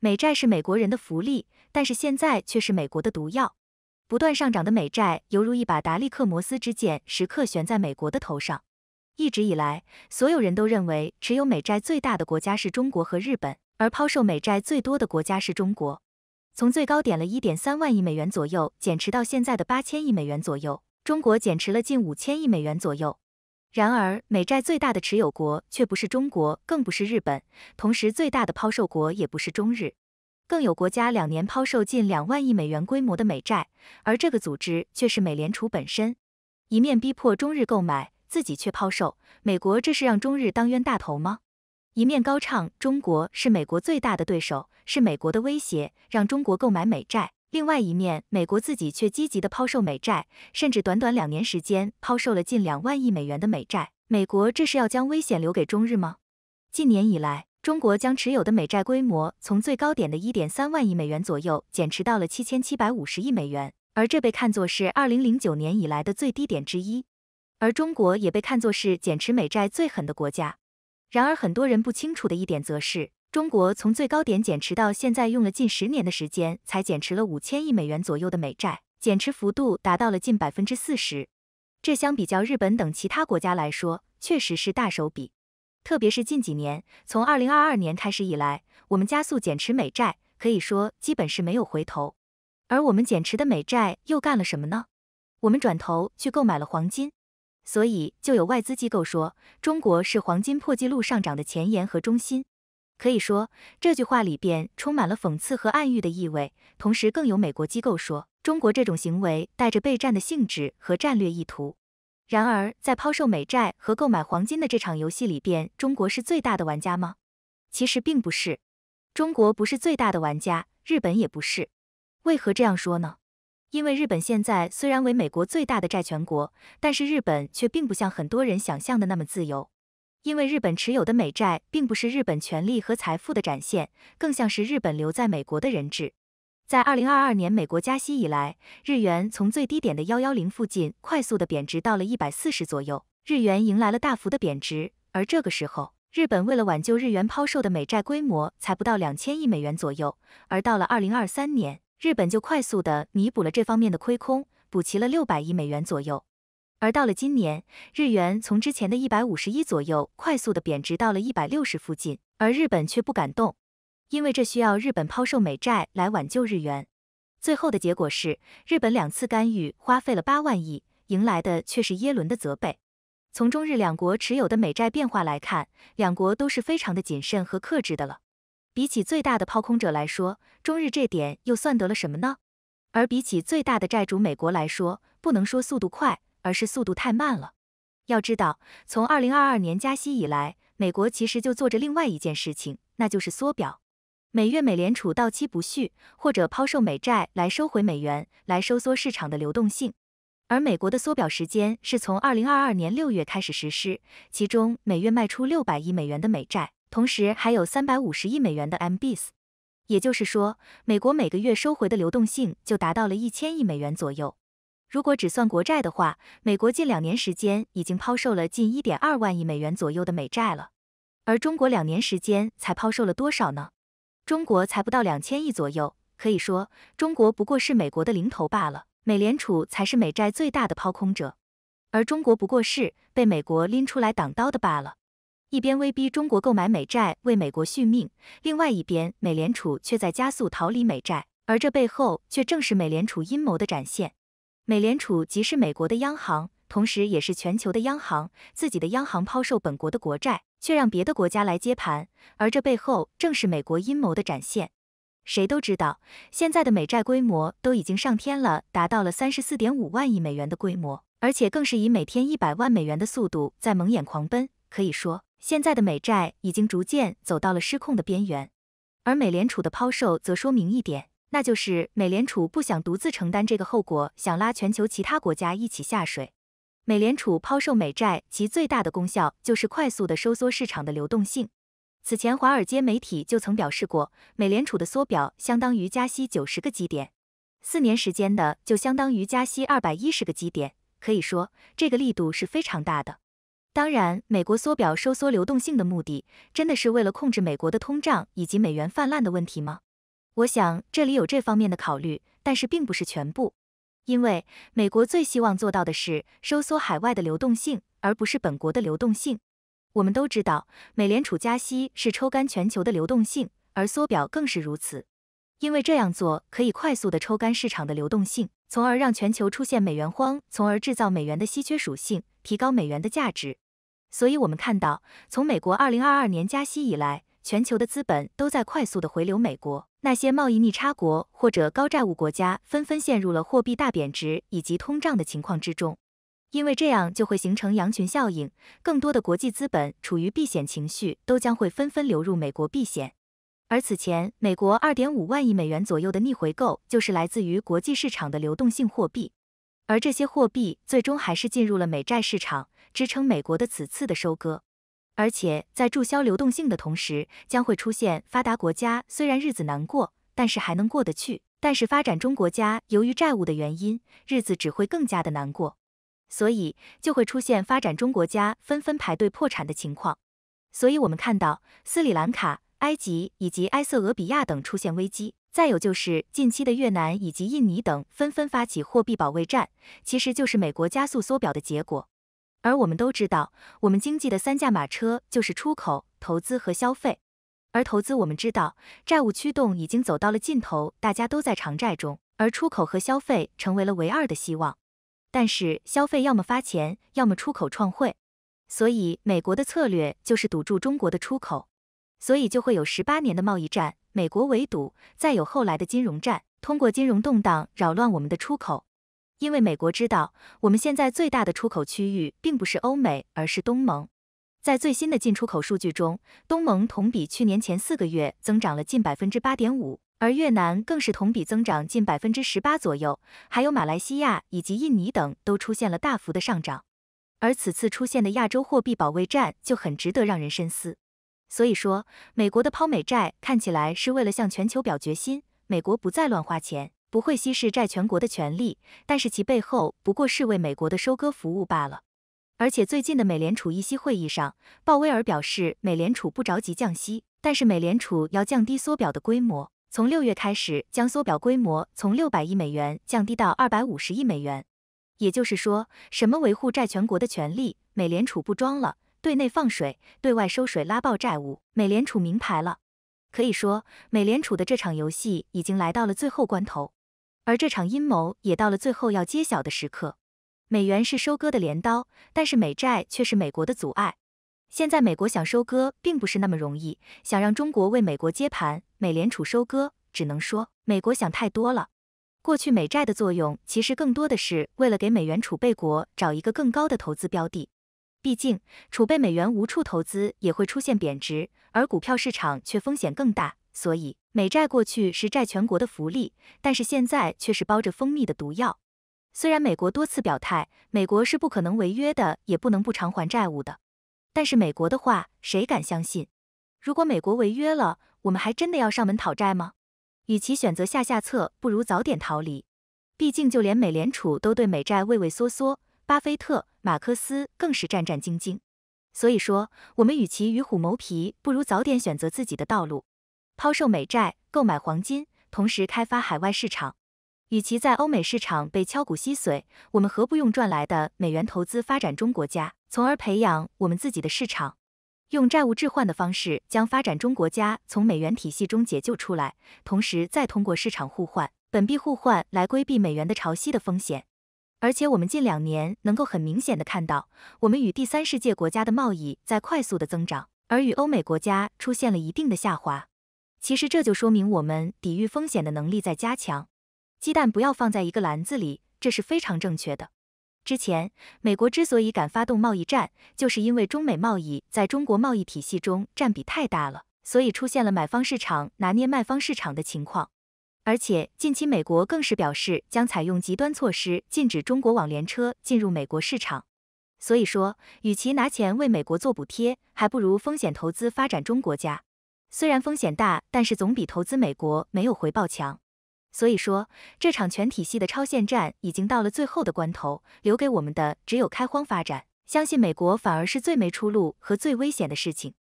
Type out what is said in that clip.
美债是美国人的福利，但是现在却是美国的毒药。不断上涨的美债犹如一把达利克摩斯之剑，时刻悬在美国的头上。一直以来，所有人都认为持有美债最大的国家是中国和日本，而抛售美债最多的国家是中国。从最高点了一点三万亿美元左右减持到现在的八千亿美元左右，中国减持了近五千亿美元左右。然而，美债最大的持有国却不是中国，更不是日本。同时，最大的抛售国也不是中日，更有国家两年抛售近两万亿美元规模的美债，而这个组织却是美联储本身。一面逼迫中日购买，自己却抛售，美国这是让中日当冤大头吗？一面高唱中国是美国最大的对手，是美国的威胁，让中国购买美债。另外一面，美国自己却积极地抛售美债，甚至短短两年时间抛售了近两万亿美元的美债。美国这是要将危险留给中日吗？近年来，来中国将持有的美债规模从最高点的一点三万亿美元左右减持到了七千七百五十亿美元，而这被看作是二零零九年以来的最低点之一。而中国也被看作是减持美债最狠的国家。然而，很多人不清楚的一点则是。中国从最高点减持到现在用了近十年的时间，才减持了五千亿美元左右的美债，减持幅度达到了近百分之四十。这相比较日本等其他国家来说，确实是大手笔。特别是近几年，从二零二二年开始以来，我们加速减持美债，可以说基本是没有回头。而我们减持的美债又干了什么呢？我们转头去购买了黄金，所以就有外资机构说，中国是黄金破纪录上涨的前沿和中心。可以说，这句话里边充满了讽刺和暗喻的意味。同时，更有美国机构说，中国这种行为带着备战的性质和战略意图。然而，在抛售美债和购买黄金的这场游戏里边，中国是最大的玩家吗？其实并不是，中国不是最大的玩家，日本也不是。为何这样说呢？因为日本现在虽然为美国最大的债权国，但是日本却并不像很多人想象的那么自由。因为日本持有的美债并不是日本权力和财富的展现，更像是日本留在美国的人质。在二零二二年美国加息以来，日元从最低点的幺幺零附近快速的贬值到了一百四十左右，日元迎来了大幅的贬值。而这个时候，日本为了挽救日元，抛售的美债规模才不到两千亿美元左右。而到了二零二三年，日本就快速的弥补了这方面的亏空，补齐了六百亿美元左右。而到了今年，日元从之前的一百五十一左右快速的贬值到了一百六十附近，而日本却不敢动，因为这需要日本抛售美债来挽救日元。最后的结果是，日本两次干预花费了八万亿，迎来的却是耶伦的责备。从中日两国持有的美债变化来看，两国都是非常的谨慎和克制的了。比起最大的抛空者来说，中日这点又算得了什么呢？而比起最大的债主美国来说，不能说速度快。而是速度太慢了。要知道，从2022年加息以来，美国其实就做着另外一件事情，那就是缩表。每月美联储到期不续或者抛售美债来收回美元，来收缩市场的流动性。而美国的缩表时间是从2022年6月开始实施，其中每月卖出600亿美元的美债，同时还有350亿美元的 MBS。也就是说，美国每个月收回的流动性就达到了1000亿美元左右。如果只算国债的话，美国近两年时间已经抛售了近一点二万亿美元左右的美债了，而中国两年时间才抛售了多少呢？中国才不到两千亿左右，可以说中国不过是美国的零头罢了。美联储才是美债最大的抛空者，而中国不过是被美国拎出来挡刀的罢了。一边威逼中国购买美债为美国续命，另外一边美联储却在加速逃离美债，而这背后却正是美联储阴谋的展现。美联储即是美国的央行，同时也是全球的央行。自己的央行抛售本国的国债，却让别的国家来接盘，而这背后正是美国阴谋的展现。谁都知道，现在的美债规模都已经上天了，达到了三十四点五万亿美元的规模，而且更是以每天一百万美元的速度在蒙眼狂奔。可以说，现在的美债已经逐渐走到了失控的边缘。而美联储的抛售则说明一点。那就是美联储不想独自承担这个后果，想拉全球其他国家一起下水。美联储抛售美债，其最大的功效就是快速的收缩市场的流动性。此前，华尔街媒体就曾表示过，美联储的缩表相当于加息九十个基点，四年时间的就相当于加息二百一十个基点，可以说这个力度是非常大的。当然，美国缩表收缩流动性的目的，真的是为了控制美国的通胀以及美元泛滥的问题吗？我想这里有这方面的考虑，但是并不是全部，因为美国最希望做到的是收缩海外的流动性，而不是本国的流动性。我们都知道，美联储加息是抽干全球的流动性，而缩表更是如此，因为这样做可以快速的抽干市场的流动性，从而让全球出现美元荒，从而制造美元的稀缺属性，提高美元的价值。所以，我们看到，从美国2022年加息以来，全球的资本都在快速的回流美国。那些贸易逆差国或者高债务国家纷纷陷入了货币大贬值以及通胀的情况之中，因为这样就会形成羊群效应，更多的国际资本处于避险情绪，都将会纷纷流入美国避险。而此前，美国二点五万亿美元左右的逆回购就是来自于国际市场的流动性货币，而这些货币最终还是进入了美债市场，支撑美国的此次的收割。而且在注销流动性的同时，将会出现发达国家虽然日子难过，但是还能过得去；但是发展中国家由于债务的原因，日子只会更加的难过，所以就会出现发展中国家纷纷排队破产的情况。所以我们看到斯里兰卡、埃及以及埃塞俄比亚等出现危机，再有就是近期的越南以及印尼等纷纷发起货币保卫战，其实就是美国加速缩表的结果。而我们都知道，我们经济的三驾马车就是出口、投资和消费。而投资我们知道，债务驱动已经走到了尽头，大家都在偿债中，而出口和消费成为了唯二的希望。但是消费要么发钱，要么出口创汇，所以美国的策略就是堵住中国的出口，所以就会有十八年的贸易战，美国围堵，再有后来的金融战，通过金融动荡扰乱我们的出口。因为美国知道，我们现在最大的出口区域并不是欧美，而是东盟。在最新的进出口数据中，东盟同比去年前四个月增长了近百分之八点五，而越南更是同比增长近百分之十八左右，还有马来西亚以及印尼等都出现了大幅的上涨。而此次出现的亚洲货币保卫战就很值得让人深思。所以说，美国的抛美债看起来是为了向全球表决心，美国不再乱花钱。不会稀释债权国的权利，但是其背后不过是为美国的收割服务罢了。而且最近的美联储议息会议上，鲍威尔表示，美联储不着急降息，但是美联储要降低缩表的规模，从六月开始将缩表规模从六百亿美元降低到二百五十亿美元。也就是说，什么维护债权国的权利，美联储不装了，对内放水，对外收水拉爆债务，美联储明牌了。可以说，美联储的这场游戏已经来到了最后关头。而这场阴谋也到了最后要揭晓的时刻。美元是收割的镰刀，但是美债却是美国的阻碍。现在美国想收割并不是那么容易，想让中国为美国接盘，美联储收割，只能说美国想太多了。过去美债的作用其实更多的是为了给美元储备国找一个更高的投资标的，毕竟储备美元无处投资也会出现贬值，而股票市场却风险更大。所以美债过去是债权国的福利，但是现在却是包着蜂蜜的毒药。虽然美国多次表态，美国是不可能违约的，也不能不偿还债务的。但是美国的话，谁敢相信？如果美国违约了，我们还真的要上门讨债吗？与其选择下下策，不如早点逃离。毕竟就连美联储都对美债畏畏缩缩，巴菲特、马克思更是战战兢兢。所以说，我们与其与虎谋皮，不如早点选择自己的道路。抛售美债，购买黄金，同时开发海外市场。与其在欧美市场被敲骨吸髓，我们何不用赚来的美元投资发展中国家，从而培养我们自己的市场？用债务置换的方式将发展中国家从美元体系中解救出来，同时再通过市场互换、本币互换来规避美元的潮汐的风险。而且，我们近两年能够很明显的看到，我们与第三世界国家的贸易在快速的增长，而与欧美国家出现了一定的下滑。其实这就说明我们抵御风险的能力在加强。鸡蛋不要放在一个篮子里，这是非常正确的。之前美国之所以敢发动贸易战，就是因为中美贸易在中国贸易体系中占比太大了，所以出现了买方市场拿捏卖方市场的情况。而且近期美国更是表示将采用极端措施禁止中国网联车进入美国市场。所以说，与其拿钱为美国做补贴，还不如风险投资发展中国家。虽然风险大，但是总比投资美国没有回报强。所以说，这场全体系的超限战已经到了最后的关头，留给我们的只有开荒发展。相信美国反而是最没出路和最危险的事情。